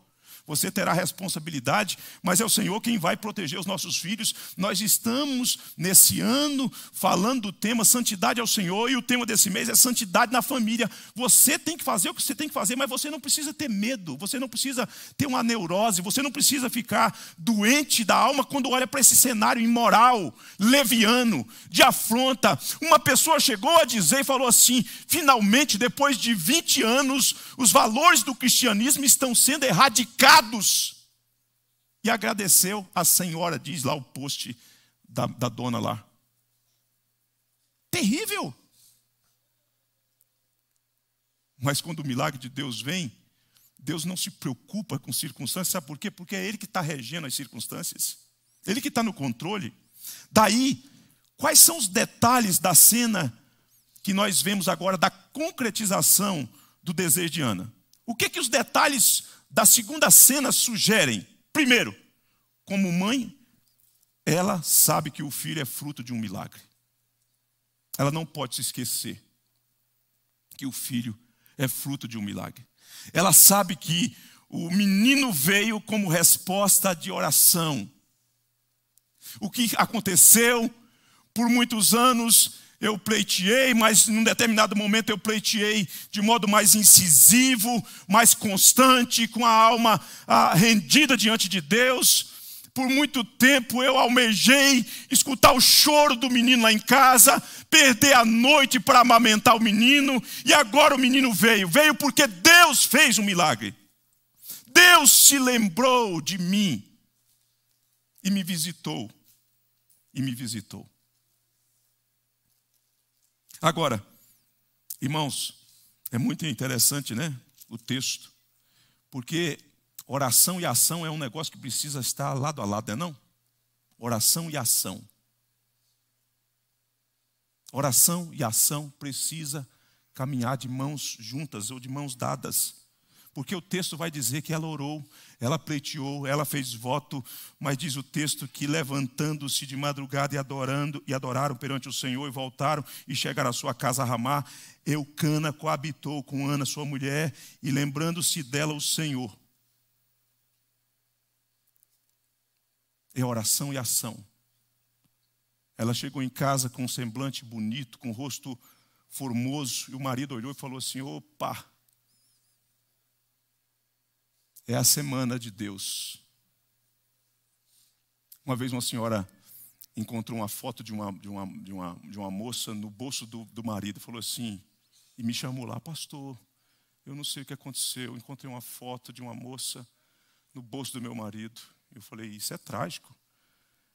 você terá responsabilidade, mas é o Senhor quem vai proteger os nossos filhos. Nós estamos nesse ano falando do tema santidade ao Senhor e o tema desse mês é santidade na família. Você tem que fazer o que você tem que fazer, mas você não precisa ter medo, você não precisa ter uma neurose, você não precisa ficar doente da alma quando olha para esse cenário imoral, leviano, de afronta. Uma pessoa chegou a dizer e falou assim: "Finalmente, depois de 20 anos, os valores do cristianismo estão sendo erradicados pecados. E agradeceu a senhora, diz lá o post da, da dona lá. Terrível. Mas quando o milagre de Deus vem, Deus não se preocupa com circunstâncias, sabe por quê? Porque é Ele que está regendo as circunstâncias, Ele que está no controle. Daí, quais são os detalhes da cena que nós vemos agora, da concretização do desejo de Ana? O que, que os detalhes da segunda cena sugerem, primeiro, como mãe, ela sabe que o filho é fruto de um milagre. Ela não pode se esquecer que o filho é fruto de um milagre. Ela sabe que o menino veio como resposta de oração. O que aconteceu por muitos anos eu pleiteei, mas num determinado momento eu pleiteei de modo mais incisivo, mais constante, com a alma ah, rendida diante de Deus. Por muito tempo eu almejei escutar o choro do menino lá em casa, perder a noite para amamentar o menino, e agora o menino veio. Veio porque Deus fez um milagre. Deus se lembrou de mim e me visitou. E me visitou. Agora, irmãos, é muito interessante, né? O texto. Porque oração e ação é um negócio que precisa estar lado a lado, não é não? Oração e ação. Oração e ação precisa caminhar de mãos juntas ou de mãos dadas porque o texto vai dizer que ela orou, ela pleiteou, ela fez voto, mas diz o texto que levantando-se de madrugada e adorando e adoraram perante o Senhor e voltaram e chegaram à sua casa a Ramá, Eucana coabitou com Ana, sua mulher, e lembrando-se dela o Senhor. É oração e ação. Ela chegou em casa com um semblante bonito, com um rosto formoso, e o marido olhou e falou assim: opa, é a semana de Deus. Uma vez uma senhora encontrou uma foto de uma, de uma, de uma, de uma moça no bolso do, do marido, falou assim, e me chamou lá, pastor, eu não sei o que aconteceu, encontrei uma foto de uma moça no bolso do meu marido. Eu falei, isso é trágico.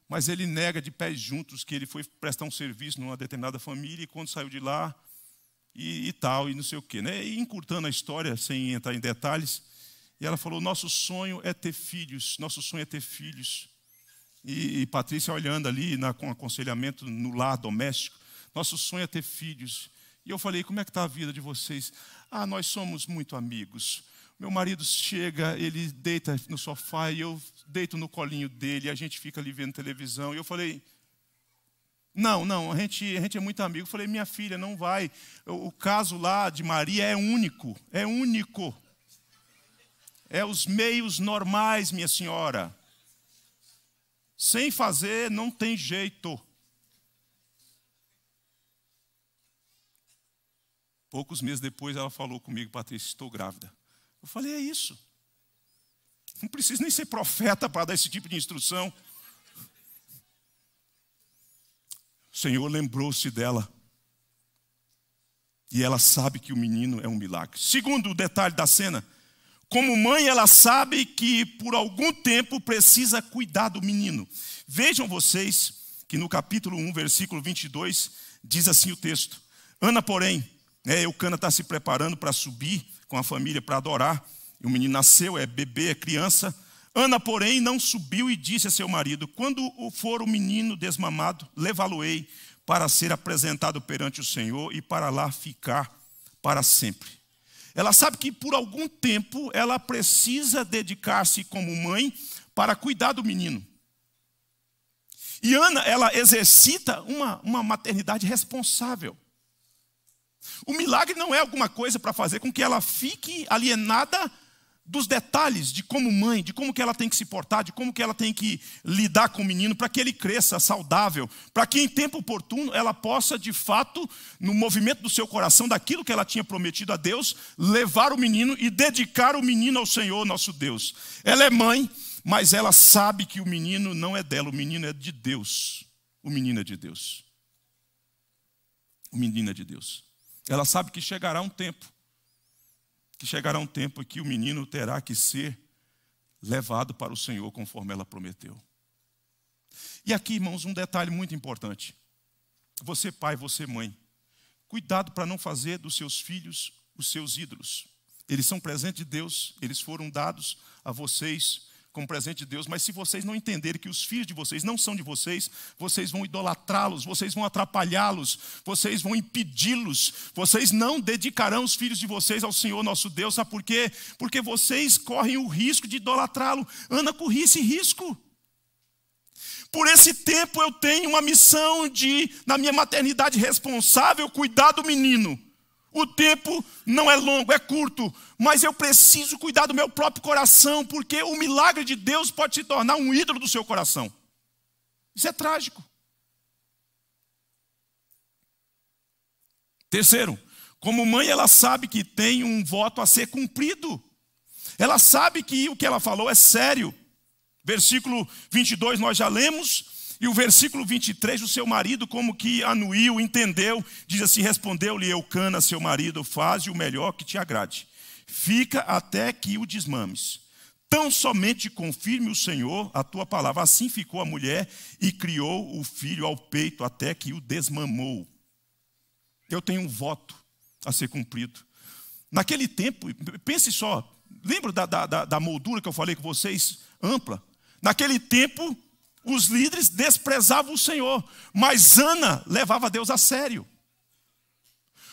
Mas ele nega de pés juntos que ele foi prestar um serviço numa determinada família e quando saiu de lá, e, e tal, e não sei o quê. Né? E encurtando a história, sem entrar em detalhes, e ela falou: Nosso sonho é ter filhos, nosso sonho é ter filhos. E, e Patrícia olhando ali na, com aconselhamento no lar doméstico: Nosso sonho é ter filhos. E eu falei: Como é que está a vida de vocês? Ah, nós somos muito amigos. Meu marido chega, ele deita no sofá e eu deito no colinho dele, a gente fica ali vendo televisão. E eu falei: não, não, a gente, a gente é muito amigo. Eu falei, minha filha, não vai. O, o caso lá de Maria é único, é único é os meios normais, minha senhora. Sem fazer não tem jeito. Poucos meses depois ela falou comigo, Patrícia, estou grávida. Eu falei, é isso. Não preciso nem ser profeta para dar esse tipo de instrução. O Senhor lembrou-se dela. E ela sabe que o menino é um milagre. Segundo detalhe da cena, como mãe, ela sabe que por algum tempo precisa cuidar do menino. Vejam vocês que no capítulo 1, versículo 22, diz assim o texto: Ana, porém, né, Eucana está se preparando para subir com a família para adorar. E o menino nasceu, é bebê, é criança. Ana, porém, não subiu e disse a seu marido: Quando for o menino desmamado, levá-lo-ei para ser apresentado perante o Senhor e para lá ficar para sempre. Ela sabe que por algum tempo ela precisa dedicar-se como mãe para cuidar do menino. E Ana, ela exercita uma, uma maternidade responsável. O milagre não é alguma coisa para fazer com que ela fique alienada dos detalhes de como mãe, de como que ela tem que se portar, de como que ela tem que lidar com o menino para que ele cresça saudável, para que em tempo oportuno ela possa de fato, no movimento do seu coração, daquilo que ela tinha prometido a Deus, levar o menino e dedicar o menino ao Senhor, nosso Deus. Ela é mãe, mas ela sabe que o menino não é dela, o menino é de Deus. O menino é de Deus. O menino é de Deus. Ela sabe que chegará um tempo que chegará um tempo que o menino terá que ser levado para o Senhor conforme ela prometeu. E aqui, irmãos, um detalhe muito importante. Você, pai, você, mãe, cuidado para não fazer dos seus filhos os seus ídolos. Eles são presentes de Deus, eles foram dados a vocês como presente de Deus, mas se vocês não entenderem que os filhos de vocês não são de vocês, vocês vão idolatrá-los, vocês vão atrapalhá-los, vocês vão impedi-los, vocês não dedicarão os filhos de vocês ao Senhor nosso Deus, sabe por quê? Porque vocês correm o risco de idolatrá-lo. Ana corria esse risco. Por esse tempo eu tenho uma missão de, na minha maternidade responsável, cuidar do menino. O tempo não é longo, é curto, mas eu preciso cuidar do meu próprio coração, porque o milagre de Deus pode se tornar um ídolo do seu coração. Isso é trágico. Terceiro, como mãe, ela sabe que tem um voto a ser cumprido. Ela sabe que o que ela falou é sério. Versículo 22 nós já lemos. E o versículo 23, o seu marido, como que anuiu, entendeu, diz assim: respondeu-lhe Eucana, seu marido, faz o melhor que te agrade. Fica até que o desmames. Tão somente confirme o Senhor a tua palavra. Assim ficou a mulher e criou o filho ao peito até que o desmamou. Eu tenho um voto a ser cumprido. Naquele tempo, pense só, lembra da, da, da moldura que eu falei com vocês? Ampla. Naquele tempo, os líderes desprezavam o Senhor, mas Ana levava Deus a sério.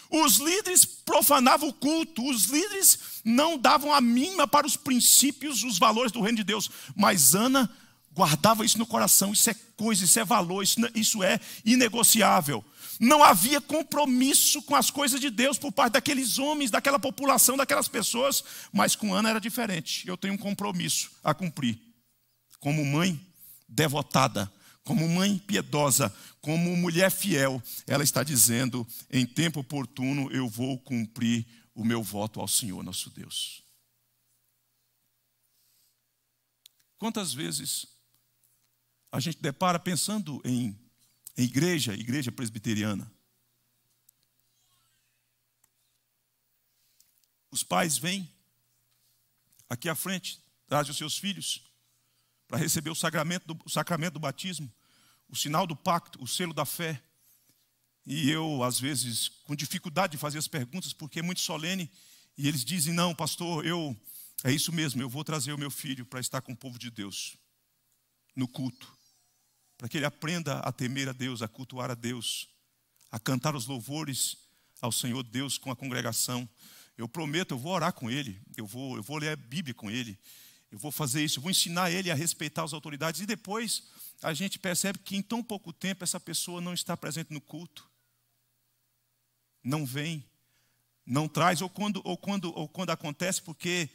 Os líderes profanavam o culto, os líderes não davam a mínima para os princípios, os valores do reino de Deus, mas Ana guardava isso no coração, isso é coisa, isso é valor, isso, isso é inegociável. Não havia compromisso com as coisas de Deus por parte daqueles homens, daquela população, daquelas pessoas, mas com Ana era diferente. Eu tenho um compromisso a cumprir. Como mãe, devotada, como mãe piedosa, como mulher fiel, ela está dizendo: em tempo oportuno eu vou cumprir o meu voto ao Senhor nosso Deus. Quantas vezes a gente depara pensando em, em igreja, igreja presbiteriana? Os pais vêm aqui à frente, trazem os seus filhos para receber o sacramento, do, o sacramento do batismo, o sinal do pacto, o selo da fé. E eu, às vezes, com dificuldade de fazer as perguntas, porque é muito solene, e eles dizem: Não, pastor, eu, é isso mesmo, eu vou trazer o meu filho para estar com o povo de Deus, no culto, para que ele aprenda a temer a Deus, a cultuar a Deus, a cantar os louvores ao Senhor Deus com a congregação. Eu prometo, eu vou orar com ele, eu vou, eu vou ler a Bíblia com ele, eu vou fazer isso, eu vou ensinar ele a respeitar as autoridades. E depois a gente percebe que em tão pouco tempo essa pessoa não está presente no culto, não vem, não traz, ou quando, ou quando, ou quando acontece, porque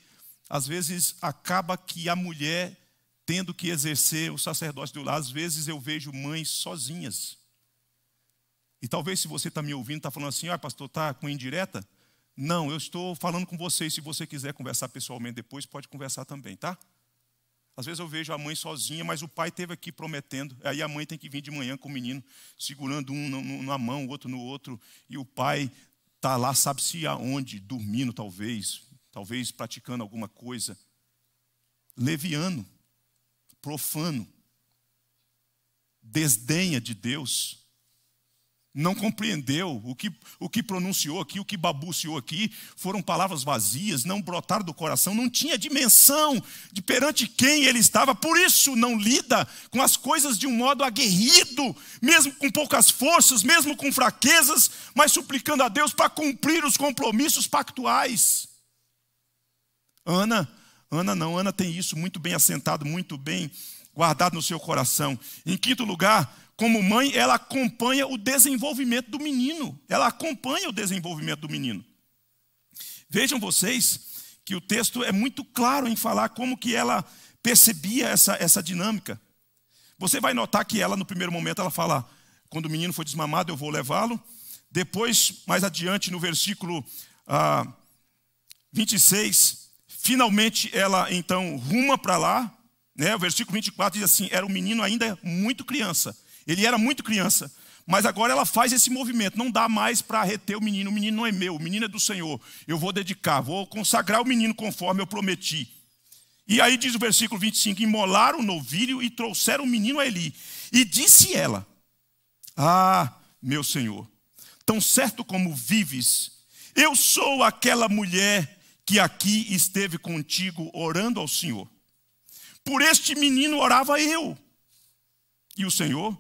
às vezes acaba que a mulher tendo que exercer o sacerdócio do lar, às vezes eu vejo mães sozinhas. E talvez se você está me ouvindo, está falando assim, ah, pastor, está com indireta? Não, eu estou falando com vocês. Se você quiser conversar pessoalmente depois, pode conversar também, tá? Às vezes eu vejo a mãe sozinha, mas o pai teve aqui prometendo. Aí a mãe tem que vir de manhã com o menino, segurando um na mão, o outro no outro, e o pai está lá, sabe-se aonde, dormindo talvez, talvez praticando alguma coisa. Leviano, profano, desdenha de Deus não compreendeu. O que, o que pronunciou aqui, o que babuciou aqui, foram palavras vazias, não brotaram do coração, não tinha dimensão de perante quem ele estava. Por isso, não lida com as coisas de um modo aguerrido, mesmo com poucas forças, mesmo com fraquezas, mas suplicando a Deus para cumprir os compromissos pactuais. Ana, Ana não, Ana tem isso muito bem assentado, muito bem guardado no seu coração. Em quinto lugar, como mãe, ela acompanha o desenvolvimento do menino. Ela acompanha o desenvolvimento do menino. Vejam vocês que o texto é muito claro em falar como que ela percebia essa, essa dinâmica. Você vai notar que ela, no primeiro momento, ela fala: quando o menino foi desmamado, eu vou levá-lo. Depois, mais adiante, no versículo ah, 26, finalmente ela então ruma para lá. Né? O versículo 24 diz assim: era um menino ainda muito criança, ele era muito criança, mas agora ela faz esse movimento, não dá mais para reter o menino, o menino não é meu, o menino é do Senhor. Eu vou dedicar, vou consagrar o menino conforme eu prometi. E aí diz o versículo 25: imolaram o novilho e trouxeram o menino a Eli. E disse ela: Ah, meu Senhor, tão certo como vives, eu sou aquela mulher que aqui esteve contigo orando ao Senhor. Por este menino orava eu. E o Senhor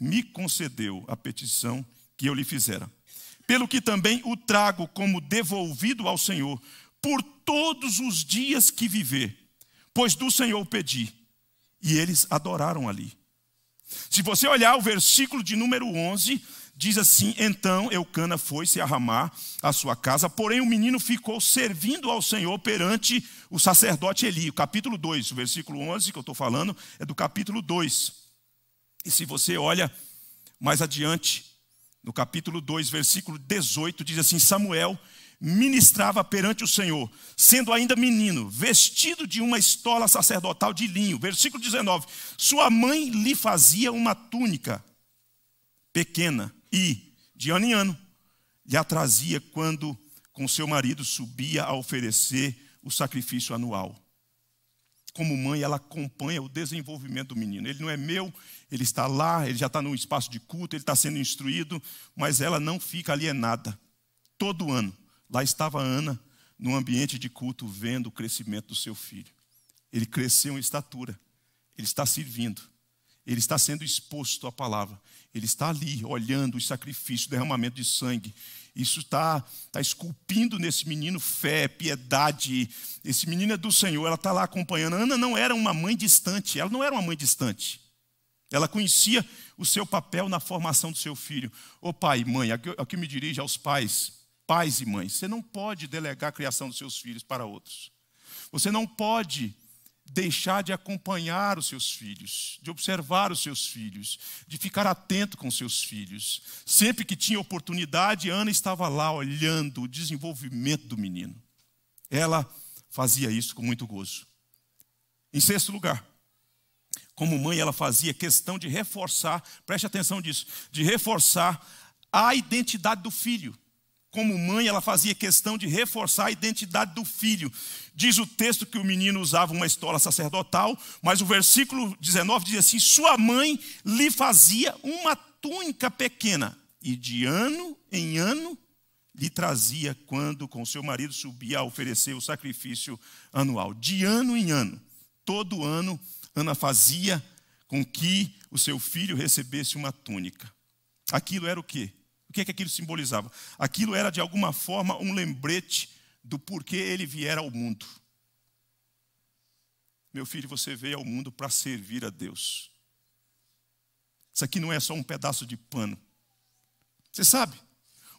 me concedeu a petição que eu lhe fizera. Pelo que também o trago como devolvido ao Senhor por todos os dias que viver, pois do Senhor pedi, e eles adoraram ali. Se você olhar o versículo de número 11, diz assim: Então Eucana foi-se arramar à sua casa, porém o menino ficou servindo ao Senhor perante o sacerdote Eli. O capítulo 2, o versículo 11 que eu estou falando, é do capítulo 2. E se você olha mais adiante, no capítulo 2, versículo 18, diz assim: Samuel ministrava perante o Senhor, sendo ainda menino, vestido de uma estola sacerdotal de linho. Versículo 19: Sua mãe lhe fazia uma túnica pequena e, de ano em ano, lhe a trazia quando com seu marido subia a oferecer o sacrifício anual como mãe, ela acompanha o desenvolvimento do menino. Ele não é meu, ele está lá, ele já está num espaço de culto, ele está sendo instruído, mas ela não fica alienada. Todo ano, lá estava a Ana, no ambiente de culto, vendo o crescimento do seu filho. Ele cresceu em estatura, ele está servindo. Ele está sendo exposto à palavra. Ele está ali olhando o sacrifício, o derramamento de sangue. Isso está está esculpindo nesse menino fé, piedade. Esse menino é do Senhor, ela está lá acompanhando. Ana não era uma mãe distante, ela não era uma mãe distante. Ela conhecia o seu papel na formação do seu filho. Ô pai, mãe, aqui, é aqui é me dirijo aos pais, pais e mães. Você não pode delegar a criação dos seus filhos para outros. Você não pode deixar de acompanhar os seus filhos, de observar os seus filhos, de ficar atento com os seus filhos. Sempre que tinha oportunidade, Ana estava lá olhando o desenvolvimento do menino. Ela fazia isso com muito gozo. Em sexto lugar, como mãe, ela fazia questão de reforçar, preste atenção nisso, de reforçar a identidade do filho como mãe, ela fazia questão de reforçar a identidade do filho. Diz o texto que o menino usava uma estola sacerdotal, mas o versículo 19 diz assim: Sua mãe lhe fazia uma túnica pequena, e de ano em ano lhe trazia quando com seu marido subia a oferecer o sacrifício anual. De ano em ano, todo ano, Ana fazia com que o seu filho recebesse uma túnica. Aquilo era o quê? O que é que aquilo simbolizava? Aquilo era de alguma forma um lembrete do porquê ele viera ao mundo. Meu filho, você veio ao mundo para servir a Deus. Isso aqui não é só um pedaço de pano. Você sabe?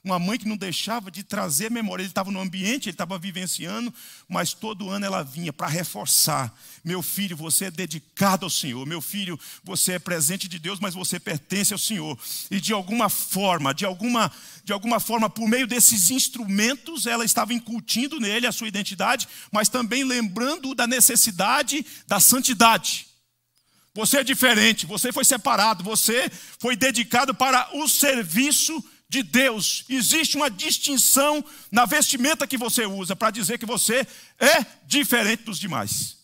uma mãe que não deixava de trazer memória. Ele estava no ambiente, ele estava vivenciando, mas todo ano ela vinha para reforçar: meu filho, você é dedicado ao Senhor, meu filho, você é presente de Deus, mas você pertence ao Senhor. E de alguma forma, de alguma, de alguma forma, por meio desses instrumentos, ela estava incutindo nele a sua identidade, mas também lembrando da necessidade da santidade. Você é diferente, você foi separado, você foi dedicado para o serviço de Deus, existe uma distinção na vestimenta que você usa para dizer que você é diferente dos demais.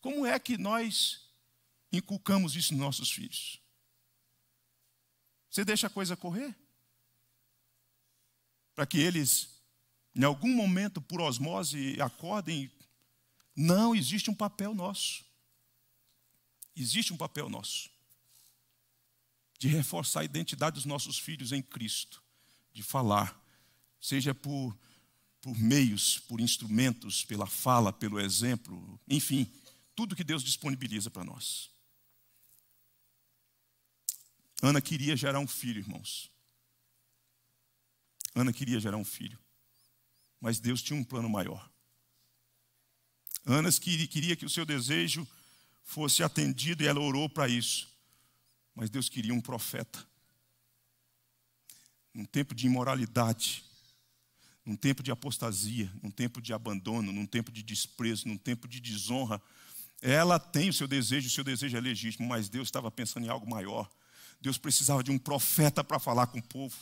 Como é que nós inculcamos isso nos nossos filhos? Você deixa a coisa correr? Para que eles, em algum momento, por osmose, acordem. Não, existe um papel nosso. Existe um papel nosso de reforçar a identidade dos nossos filhos em Cristo, de falar, seja por, por meios, por instrumentos, pela fala, pelo exemplo, enfim, tudo que Deus disponibiliza para nós. Ana queria gerar um filho, irmãos. Ana queria gerar um filho, mas Deus tinha um plano maior. Ana queria que o seu desejo fosse atendido e ela orou para isso. Mas Deus queria um profeta. Num tempo de imoralidade, num tempo de apostasia, num tempo de abandono, num tempo de desprezo, num tempo de desonra, ela tem o seu desejo, o seu desejo é legítimo, mas Deus estava pensando em algo maior. Deus precisava de um profeta para falar com o povo.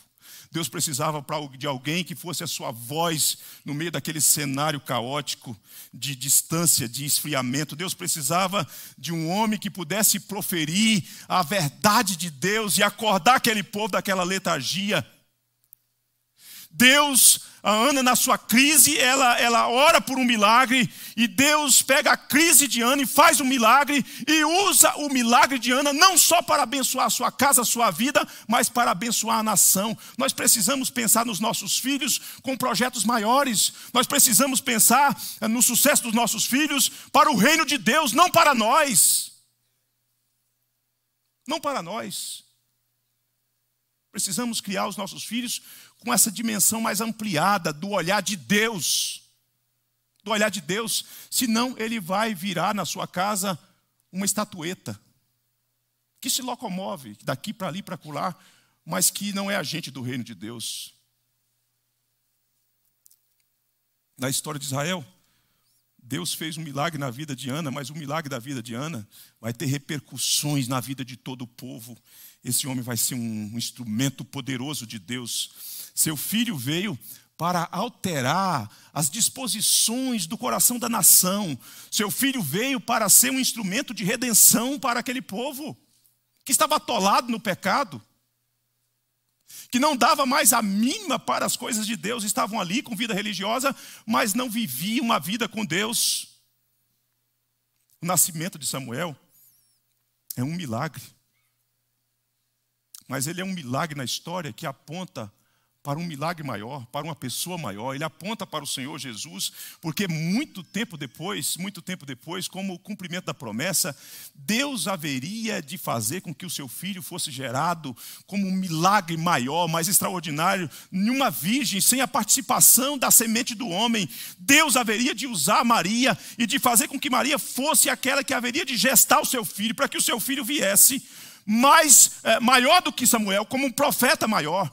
Deus precisava de alguém que fosse a sua voz no meio daquele cenário caótico de distância, de esfriamento. Deus precisava de um homem que pudesse proferir a verdade de Deus e acordar aquele povo daquela letargia. Deus a Ana, na sua crise, ela, ela ora por um milagre, e Deus pega a crise de Ana e faz um milagre, e usa o milagre de Ana não só para abençoar a sua casa, a sua vida, mas para abençoar a nação. Nós precisamos pensar nos nossos filhos com projetos maiores, nós precisamos pensar eh, no sucesso dos nossos filhos para o reino de Deus, não para nós. Não para nós. Precisamos criar os nossos filhos com essa dimensão mais ampliada do olhar de Deus. Do olhar de Deus, senão ele vai virar na sua casa uma estatueta que se locomove daqui para ali para acolá, mas que não é agente do reino de Deus. Na história de Israel, Deus fez um milagre na vida de Ana, mas o milagre da vida de Ana vai ter repercussões na vida de todo o povo. Esse homem vai ser um instrumento poderoso de Deus. Seu filho veio para alterar as disposições do coração da nação. Seu filho veio para ser um instrumento de redenção para aquele povo que estava atolado no pecado, que não dava mais a mínima para as coisas de Deus, estavam ali com vida religiosa, mas não viviam uma vida com Deus. O nascimento de Samuel é um milagre. Mas ele é um milagre na história que aponta para um milagre maior, para uma pessoa maior. Ele aponta para o Senhor Jesus, porque muito tempo depois, muito tempo depois, como o cumprimento da promessa, Deus haveria de fazer com que o seu filho fosse gerado como um milagre maior, mais extraordinário, numa virgem, sem a participação da semente do homem. Deus haveria de usar Maria e de fazer com que Maria fosse aquela que haveria de gestar o seu filho, para que o seu filho viesse mais é, maior do que Samuel, como um profeta maior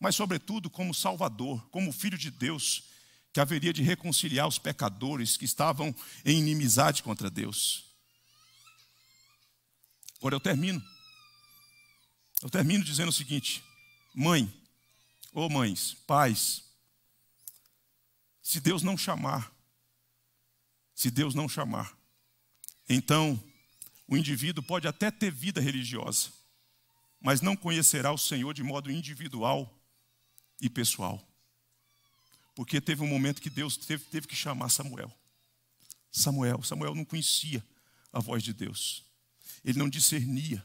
mas, sobretudo, como Salvador, como Filho de Deus, que haveria de reconciliar os pecadores que estavam em inimizade contra Deus. Agora eu termino. Eu termino dizendo o seguinte: mãe, ou oh mães, pais, se Deus não chamar, se Deus não chamar, então o indivíduo pode até ter vida religiosa, mas não conhecerá o Senhor de modo individual e pessoal. Porque teve um momento que Deus teve, teve que chamar Samuel. Samuel, Samuel não conhecia a voz de Deus. Ele não discernia.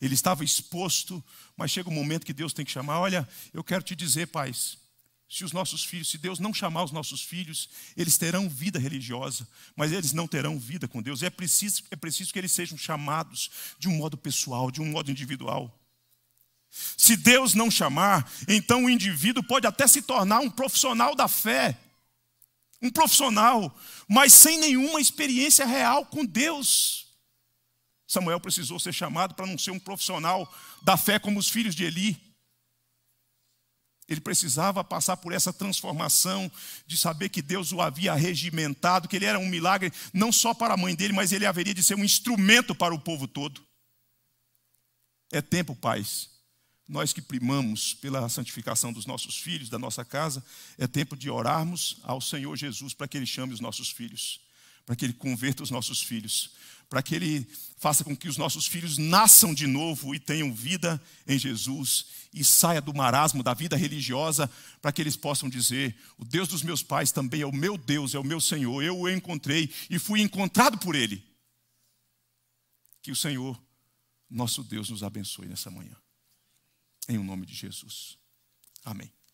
Ele estava exposto, mas chega um momento que Deus tem que chamar. Olha, eu quero te dizer, pais, se os nossos filhos, se Deus não chamar os nossos filhos, eles terão vida religiosa, mas eles não terão vida com Deus. É preciso, é preciso que eles sejam chamados de um modo pessoal, de um modo individual. Se Deus não chamar, então o indivíduo pode até se tornar um profissional da fé, um profissional, mas sem nenhuma experiência real com Deus. Samuel precisou ser chamado para não ser um profissional da fé como os filhos de Eli. Ele precisava passar por essa transformação de saber que Deus o havia regimentado, que ele era um milagre não só para a mãe dele, mas ele haveria de ser um instrumento para o povo todo. É tempo, pais, nós que primamos pela santificação dos nossos filhos, da nossa casa, é tempo de orarmos ao Senhor Jesus para que Ele chame os nossos filhos, para que Ele converta os nossos filhos, para que Ele faça com que os nossos filhos nasçam de novo e tenham vida em Jesus e saia do marasmo da vida religiosa, para que eles possam dizer: O Deus dos meus pais também é o meu Deus, é o meu Senhor, eu o encontrei e fui encontrado por Ele. Que o Senhor, nosso Deus, nos abençoe nessa manhã. Em o nome de Jesus. Amém.